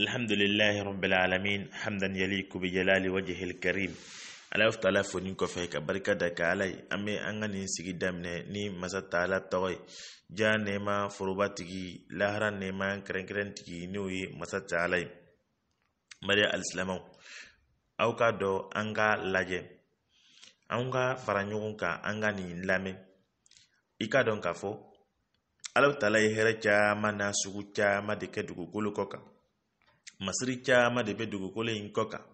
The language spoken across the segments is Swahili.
الحمد لله رب العالمين حمدا يليق بجلال وجهه الكريم ala taala fo nin kɔfɛ ka barika da ka ala ye an bɛ an ka nin sigi daminɛ ni masa taala tɔgɔ ye ja nɛɛma foroba tigi lahara nɛɛma kɛrɛnkɛrɛn tigi n'o ye masa taala ye mariya alisilamaw aw k'a dɔn an ka lajɛ an ka fara ɲɔgɔn kan an ka nin lamɛn i k'a dɔn k'a fɔ ala taala ye hɛrɛ caman na sugu caman de kɛ dugukolo kɔ kan masiri caman de bɛ dugukolo in kɔ kan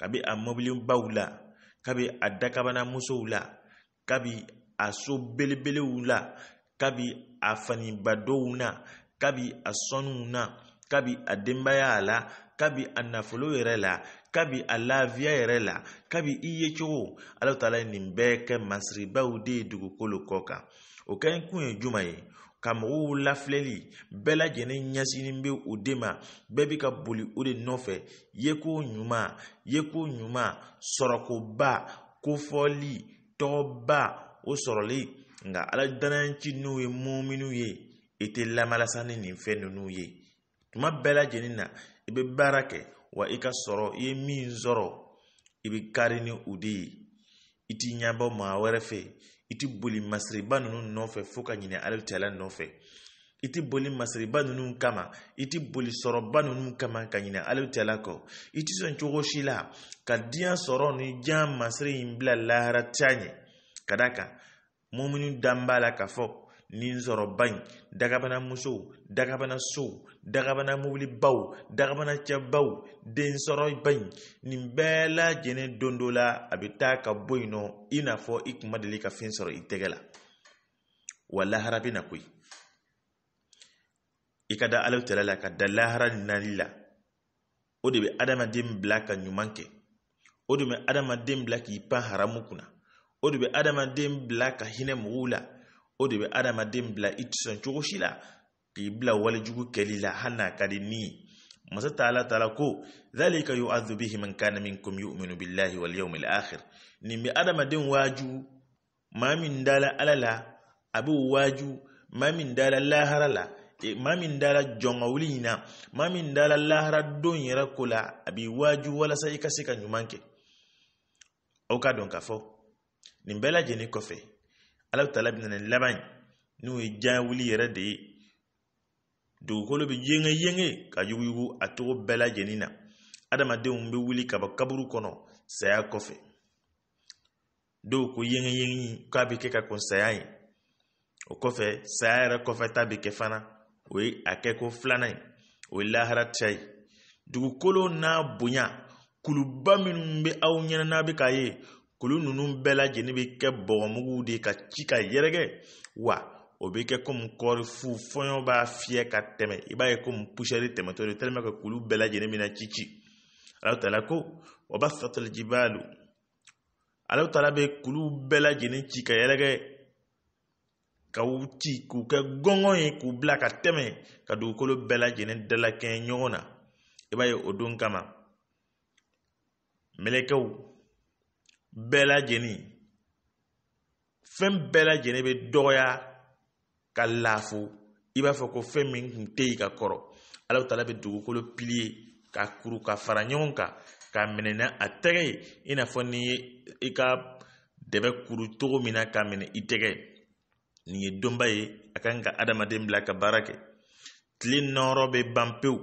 kabi a mɔbilibaw la kabi a dakabanamusow la kabi a so belebelew la kabi a fanibadow na kabi a sɔnniw na kabi a denbaya la kabi a nafolo yɛrɛ la kabi a laafiya yɛrɛ la kabi i yecogo alahu taala nin bɛɛ kɛ masiribaw de ye dugukolo kɔ kan o kɛ kun ye juman ye ka mɔgɔw lafilɛli bɛɛ lajɛlen ɲɛsinen bɛ o de ma bɛɛ bɛ ka boli o de nɔfɛ yeko ɲuman yeko ɲuman sɔrɔkoba kofɔli tɔgɔba o sɔrɔli nka ala danayanci n'u ye mɔminiw ye i tɛ lamalasa ni nin fɛn ninnu ye tuma bɛɛ lajɛlen na i bɛ baara kɛ wa i ka sɔrɔ i ye min sɔrɔ i bɛ kari ni o de ye i t'i ɲɛbɔ maa wɛrɛ fɛ iti boli masiriba nunu nɔfɛ fo ka ɲinɛ ala tala nɔfɛ iti boli masiriba nunu kama i ti boli sɔrɔba nunu kama ka ɲinɛ ala tala kɔ iti sɔn cogo si la ka diya sɔrɔ ni diɲɛ masiri in bila lahara tiya ɲɛ ka da kan mɔmini dan la ka fɔ ninsɔrɔba dagabana musow dagabana sow dagabana mobilibaw dagabana cɛbaw densɔrɔba ɲi nin bɛɛ lajɛlen don dɔ la a bɛ taa ka bɔ yen nɔ i n'a fɔ i kun ma deli ka fɛn sɔrɔ i tɛgɛ la wa lahara bɛ na koyi i ka da ala tɛla la ka da lahara nali la o de bɛ adamaden bila ka ɲuman kɛ o de bɛ adamaden bila k'i pan haramu kunna o de bɛ adamaden bila ka hinɛ mɔgɔw la o de bɛ adamaden bila i tɛ sɔn cogo si la k'i bila walijugu kɛli la hali n'a ka di ni ye masa taala taala ko dhalika yu'adhu bihi man kana minkum yu'minu billahi wal yawmil akhir nin bɛ adamaden waaju maa min dala ala la a bɛ waaju maa min dala lahara la e, maa min dala jɔnka in na maa min dala lahara don yɛrɛ ko la a b'i waaju walasa i ka se ka ɲuman kɛ aw ka dɔn k'a fɔ nin bɛɛ lajɛlen kɔfɛ Alahu taala bɛ na ni laban n'o ye jawuli yɛrɛ de ye dugukolo bɛ yenge yenge ka yuguyugu a cogo bɛɛ lajɛlen na adamadenw bɛ wuli ka bɔ kaburu kɔnɔ saya kɔfɛ dɔw ko yenge yengi k'a bɛ kɛ ka kɔn saya ye o kɔfɛ saya yɛrɛ kɔfɛ ta bɛ kɛ fana o ye a kɛko filanan ye o ye lahara ta ye dugukolo n'a bonya kuluba minnu bɛ aw ɲɛna n'a bɛ k'a ye kulu ninnu bɛɛ lajɛlen bɛ kɛ bɔgɔmuguw de ka ci ka yɛrɛgɛ wa o bɛ kɛ komi kɔɔri fu fɔɲɔ b'a fiyɛ ka tɛmɛ i b'a ye komi pusɛri tɛmɛtɔ de tɛlima ka kulu bɛɛ lajɛlen bɛna ci ci alaw taala ko wa ba satɔli jibaalu alaw taala bɛ kulu bɛɛ lajɛlen ci ka yɛrɛgɛ ka u ci k'u kɛ gɔngɔn ye k'u bila ka tɛmɛ ka dugukolo bɛɛ lajɛlen dalakɛɲɛ ɲɔgɔn na i b'a ye o don kama mɛlɛkɛw bɛɛ lajɛlen fɛn bɛɛ lajɛlen bɛ dɔgɔya ka laafo i b'a fɔ ko fɛn min tun tɛ yen ka kɔrɔ ala taala bɛ dugukolo pili ka kuru ka fara ɲɔgɔn kan ka minɛ ni a tɛgɛ ye i n'a fɔ n'i i ka dɛbɛ kuru cogo min na k'a minɛ i tɛgɛ nin ye donba ye a ka kan ka adamaden bila ka baara kɛ tile nɔrɔ bɛ ban pewu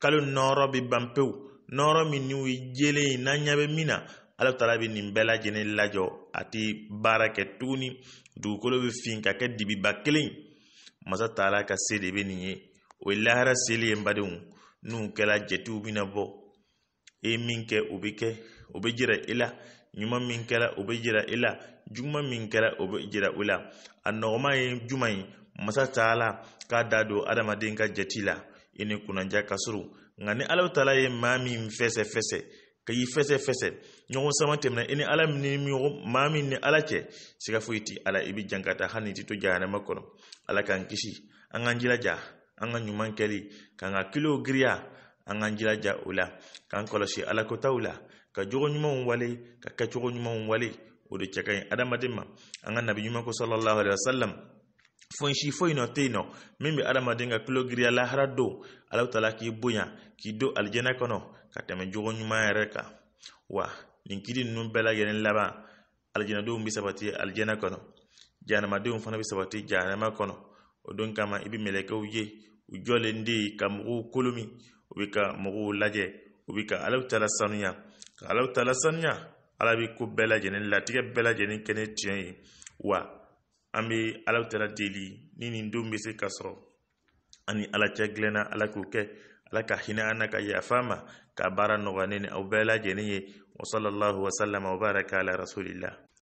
kalo nɔrɔ bɛ ban pewu nɔrɔ min n'u ye jɛlen ye n'an ɲɛ bɛ min na ala taala bɛ nin bɛɛ lajɛlen lajɔ a tɛ baara kɛ tuguni dugukolo bɛ fin ka kɛ dibiba kelen masa taala ka se de bɛ nin ye o ye lahara e seli ye n badenw n'u kɛra jatiw bɛna bɔ e ye min kɛ o bɛ kɛ o bɛ jira e la ɲuman min kɛra o bɛ jira e la juguman min kɛra o bɛ jira o la a nɔgɔma ye juman ye masa taala k'a da don adamaden ka jati la i ni kunnadiya ka surun nka ni ala taala ye maa min fɛsɛfɛsɛ ka y'i fɛsɛfɛsɛ ɲɔgɔn sama tɛmɛna i ni ala ni maa min ni ala cɛ siga foyi ti ala i bi jan ka taa hali ni to jahanama kɔnɔ ala k'an kisi an k'an jilaja an ka ɲuman kɛli k'an ka kilo giriya an k'an jilaja o la k'an kɔlɔsi taw la ka jogo ɲumanw wale ka kɛcogo ɲumanw wale o de cɛ ka ɲi adamaden ma an ka nabi ɲuman ko sallallahu alaihi wasallam foyi si foyi nɔ tɛ yen nɔ min bɛ adamaden ka kilo giriya lahara don ala taala k'i bonya k'i don alijana kɔnɔ ka tɛmɛ jogo ɲuman yɛrɛ kan wa nin kiri ninnu bɛɛ lajɛlen laban alijanadenw bɛ sabati alijana kɔnɔ jahanadenw fana bɛ sabati jahanama kɔnɔ o don kama i bɛ mɛlɛkɛw ye u jɔlen de ye ka mɔgɔw kolomi u bɛ ka mɔgɔw lajɛ u bɛ ka alaw ta la ka alaw ta la ala bɛ ko bɛɛ lajɛlen latigɛ bɛɛ lajɛlen kɛ ne tiɲɛ ye wa an bɛ alaw ta la deli ni nin don bɛ se ka sɔrɔ ani ala cɛ dilanna ala k'o kɛ ala ka hinɛ an na ka yafa ma كبار النغنين أو بلا جنيه وصلى الله وسلم وبارك على رسول الله